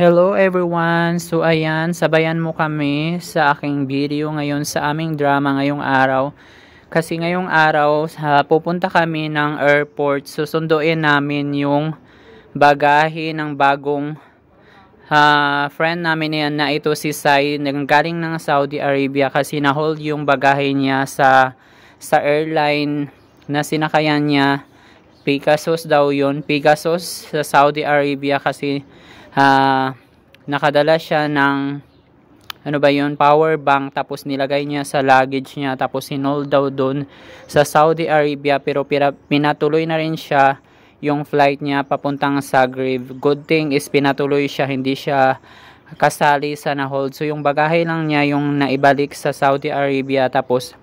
Hello everyone! So ayan, sabayan mo kami sa aking video ngayon sa aming drama ngayong araw. Kasi ngayong araw, ha, pupunta kami ng airport. Susunduin namin yung bagahe ng bagong uh, friend namin yan na ito si Sai. Nanggaling ng Saudi Arabia kasi na-hold yung bagahe niya sa, sa airline na sinakayan niya. Pegasus daw yun. Pegasus sa Saudi Arabia kasi uh, nakadala siya ng ano ba yun, power bank, tapos nilagay niya sa luggage niya, tapos hinold daw doon sa Saudi Arabia, pero pira, pinatuloy na rin siya yung flight niya papuntang Zagreb. Good thing is pinatuloy siya, hindi siya kasali sa nahold. So yung bagahe lang niya yung naibalik sa Saudi Arabia, tapos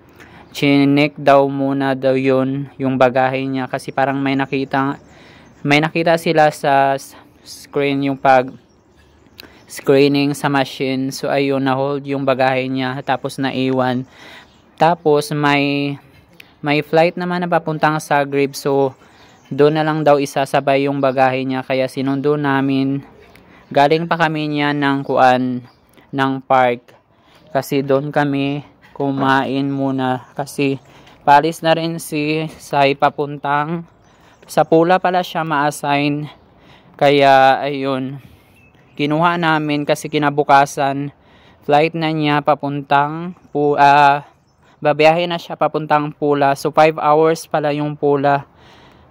chinek daw muna daw yun yung bagahe niya kasi parang may nakita may nakita sila sa screen yung pag screening sa machine. So ayun, na-hold yung bagahe niya tapos na iwan Tapos may may flight naman na papuntang Zagreb. So doon na lang daw isasabay yung bagahe niya kaya sinundo namin. Galing pa kami niya ng kuan ng park kasi doon kami kumain muna kasi palis na rin si Sai papuntang sa pula pala siya ma-assign kaya ayun, kinuha namin kasi kinabukasan flight na niya papuntang pu uh, babiyahe na siya papuntang Pula. So 5 hours pala yung Pula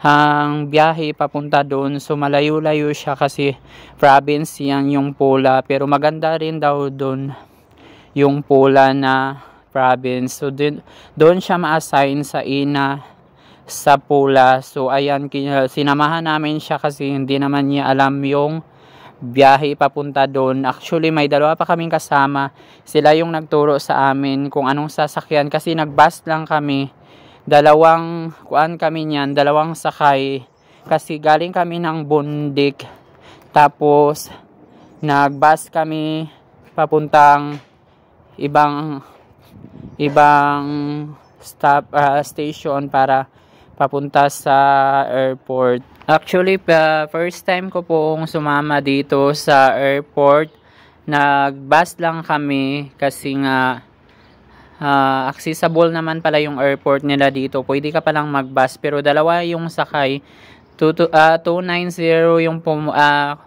ang biyahe papunta doon. So malayo-layo siya kasi province yan yung Pula. Pero maganda rin daw doon yung Pula na province. So doon siya ma-assign sa ina sa pula. So ayan, sinamahan namin siya kasi hindi naman niya alam yung biyahe papunta doon. Actually, may dalawa pa kaming kasama. Sila yung nagturo sa amin kung anong sasakyan kasi nagbus lang kami. Dalawang, kuan kami niyan, dalawang sakay. Kasi galing kami ng bundik. Tapos, nagbus kami papuntang ibang ibang stop uh, station para papunta sa airport. Actually, first time ko pong sumama dito sa airport. Nag-bus lang kami kasi nga uh, accessible naman pala yung airport nila dito. Pwede ka palang mag-bus pero dalawa yung sakay. 2, uh, 290 yung pum uh,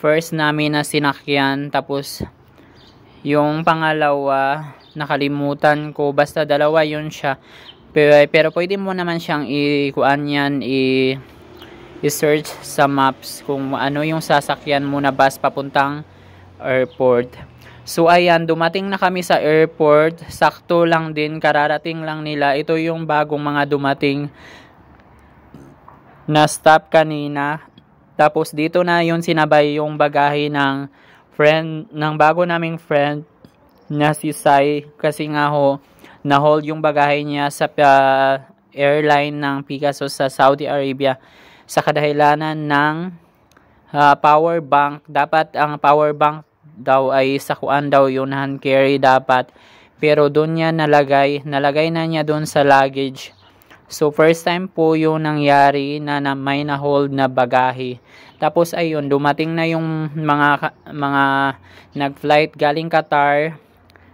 first namin na sinakyan. Tapos yung pangalawa, nakalimutan ko. Basta dalawa yun siya. Pero, eh, pero pwede mo naman siyang ikuan kuan yan, i- i-search sa maps kung ano yung sasakyan mo na bus papuntang airport. So ayan, dumating na kami sa airport. Sakto lang din, kararating lang nila. Ito yung bagong mga dumating na stop kanina. Tapos dito na yun sinabay yung bagahe ng friend, ng bago naming friend na si Sai. Kasi nga ho, na-hold yung bagahe niya sa uh, airline ng Pegasus sa Saudi Arabia sa kadahilanan ng uh, power bank. Dapat ang power bank daw ay sa sakuan daw yun hand carry dapat. Pero doon niya nalagay, nalagay na niya doon sa luggage. So first time po yung nangyari na, na may na-hold na bagahe. Tapos ayun, dumating na yung mga mga nag-flight galing Qatar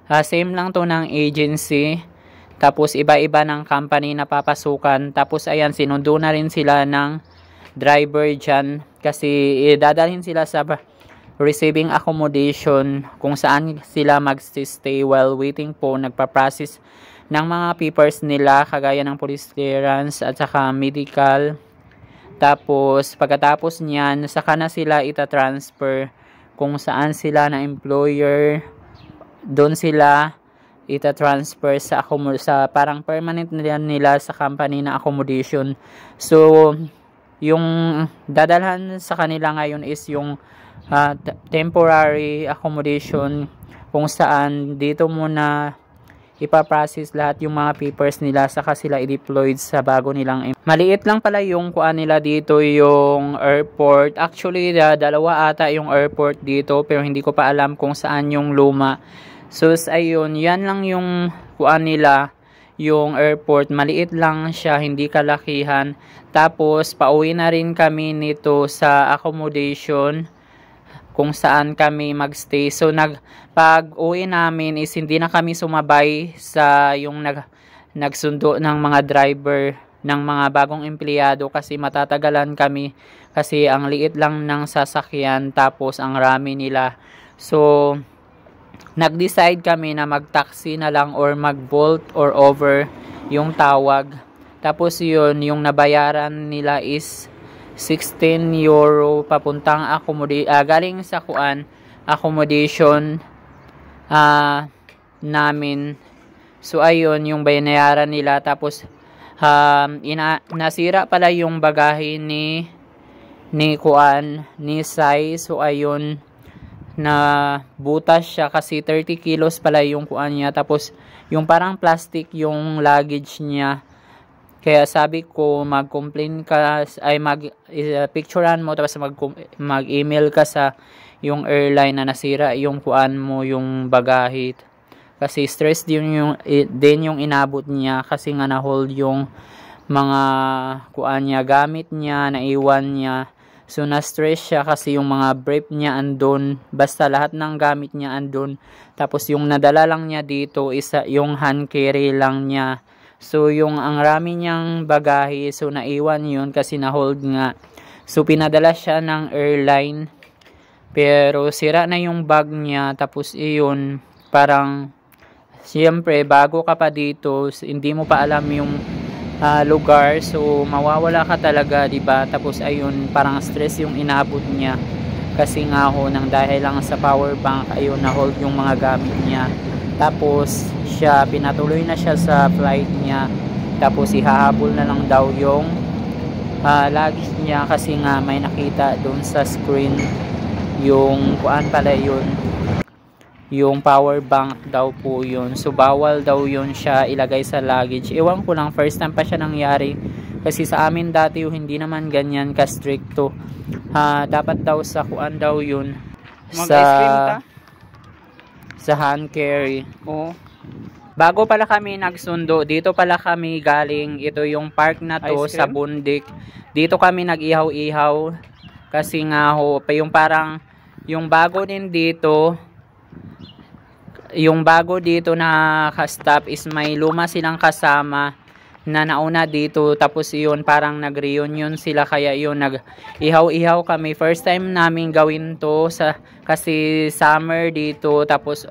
Uh, same lang to ng agency. Tapos iba-iba ng company na papasukan. Tapos ayan, sinundo na rin sila ng driver dyan. Kasi eh, dadalhin sila sa receiving accommodation kung saan sila magsistay while waiting po. Nagpa-process ng mga papers nila kagaya ng police clearance at saka medical. Tapos pagkatapos niyan, saka na sila ita-transfer kung saan sila na employer doon sila ita-transfer sa accommod sa parang permanent nila, nila sa company na accommodation. So yung dadalhan sa kanila ngayon is yung uh, temporary accommodation kung saan dito muna ipaprocess lahat yung mga papers nila saka sila i-deployed sa bago nilang maliit lang pala yung kuan nila dito yung airport actually ah, dalawa ata yung airport dito pero hindi ko pa alam kung saan yung luma So, ayun, yan lang yung kuan nila, yung airport. Maliit lang siya, hindi kalakihan. Tapos, pauwi na rin kami nito sa accommodation kung saan kami magstay. So, nag, pag uwi namin is hindi na kami sumabay sa yung nag, nagsundo ng mga driver ng mga bagong empleyado kasi matatagalan kami kasi ang liit lang ng sasakyan tapos ang rami nila. So, nag-decide kami na mag-taxi na lang or mag-bolt or over yung tawag. Tapos yun, yung nabayaran nila is 16 euro papuntang accommodation, uh, galing sa kuan, accommodation uh, namin. So ayun, yung binayaran nila. Tapos um, ina nasira pala yung bagahe ni ni kuan ni Sai. So ayun, na butas siya kasi 30 kilos pala yung kuan niya tapos yung parang plastic yung luggage niya kaya sabi ko mag-complain ka ay mag uh, picturean mo tapos mag mag-email ka sa yung airline na nasira yung kuan mo yung bagahit kasi stress din yung din yung inabot niya kasi nga na hold yung mga kuan niya gamit niya naiwan niya So, na-stress siya kasi yung mga brief niya andon. Basta lahat ng gamit niya andon. Tapos, yung nadala lang niya dito, isa, yung hand carry lang niya. So, yung ang rami niyang bagahe, so naiwan yun kasi na-hold nga. So, pinadala siya ng airline. Pero, sira na yung bag niya. Tapos, iyon, parang, siyempre, bago ka pa dito, hindi mo pa alam yung uh, lugar so mawawala ka talaga 'di ba tapos ayun parang stress yung inaabot niya kasi nga ho nang dahil lang sa power bank ayun na hold yung mga gamit niya tapos siya pinatuloy na siya sa flight niya tapos ihahabol na lang daw yung uh, luggage niya kasi nga may nakita doon sa screen yung kuan pala yun yung power bank daw po yun. So, bawal daw yun siya ilagay sa luggage. Ewan ko lang, first time pa siya nangyari. Kasi sa amin dati, yung hindi naman ganyan ka-stricto. Uh, dapat daw sa kuan daw yun. Sa, sa hand carry. Oo. Bago pala kami nagsundo, dito pala kami galing. Ito yung park na to sa Bundik. Dito kami nag-ihaw-ihaw. Kasi nga ho, yung parang, yung bago din dito, yung bago dito na ka-stop is may luma silang kasama na nauna dito tapos yun parang nag-reunion sila kaya yun nag ihaw-ihaw kami first time namin gawin to sa kasi summer dito tapos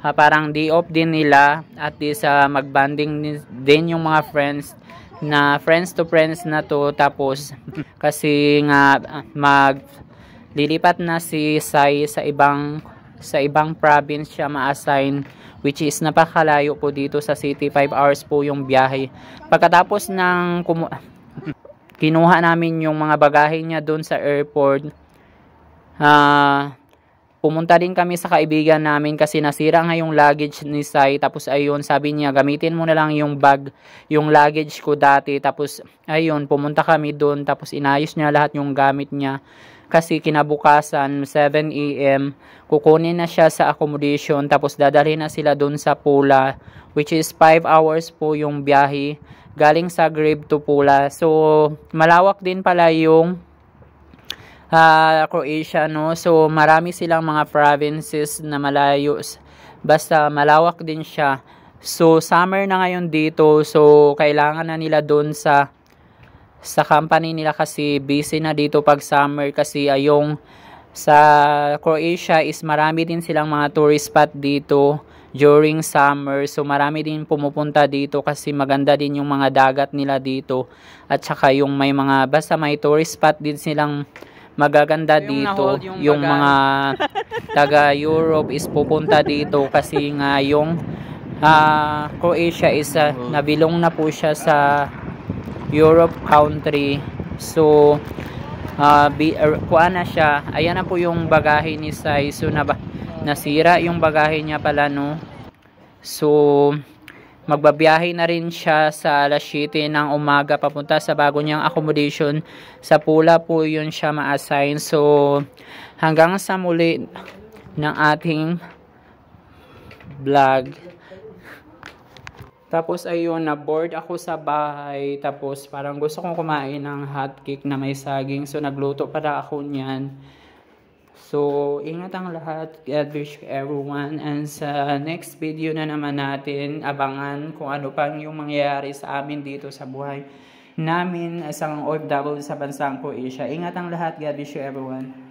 ha, parang day off din nila at di sa uh, magbanding din, din yung mga friends na friends to friends na to tapos kasi nga ah, mag lilipat na si Sai sa ibang sa ibang province siya ma-assign which is napakalayo po dito sa city 5 hours po yung biyahe pagkatapos ng kinuha namin yung mga bagahe niya doon sa airport uh, pumunta din kami sa kaibigan namin kasi nasira nga yung luggage ni Sai tapos ayun sabi niya gamitin mo na lang yung bag yung luggage ko dati tapos ayun pumunta kami doon tapos inayos niya lahat yung gamit niya kasi kinabukasan 7 a.m. kukunin na siya sa accommodation tapos dadalhin na sila doon sa Pula which is 5 hours po yung biyahe galing sa Grave to Pula. So malawak din pala yung uh, Croatia no. So marami silang mga provinces na malayo basta malawak din siya. So summer na ngayon dito so kailangan na nila doon sa sa company nila kasi busy na dito pag summer kasi ayong sa Croatia is marami din silang mga tourist spot dito during summer. So marami din pumupunta dito kasi maganda din yung mga dagat nila dito. At saka yung may mga basta may tourist spot din silang magaganda yung dito. Yung, yung mga taga Europe is pupunta dito kasi nga yung uh, Croatia is uh, nabilong na po siya sa Europe country so uh, ah, be, er, kuan na siya ayan na po yung bagahe ni Sai so na, nasira yung bagahe niya pala no so magbabiyahe na rin siya sa alas 7 ng umaga papunta sa bago niyang accommodation sa pula po yun siya ma-assign so hanggang sa muli ng ating vlog tapos ayun, na board ako sa bahay. Tapos parang gusto kong kumain ng hot cake na may saging. So nagluto para ako niyan. So ingat ang lahat. God wish everyone. And sa next video na naman natin, abangan kung ano pang yung mangyayari sa amin dito sa buhay namin isang ang OFW sa bansang Croatia. Ingat ang lahat. God wish you everyone.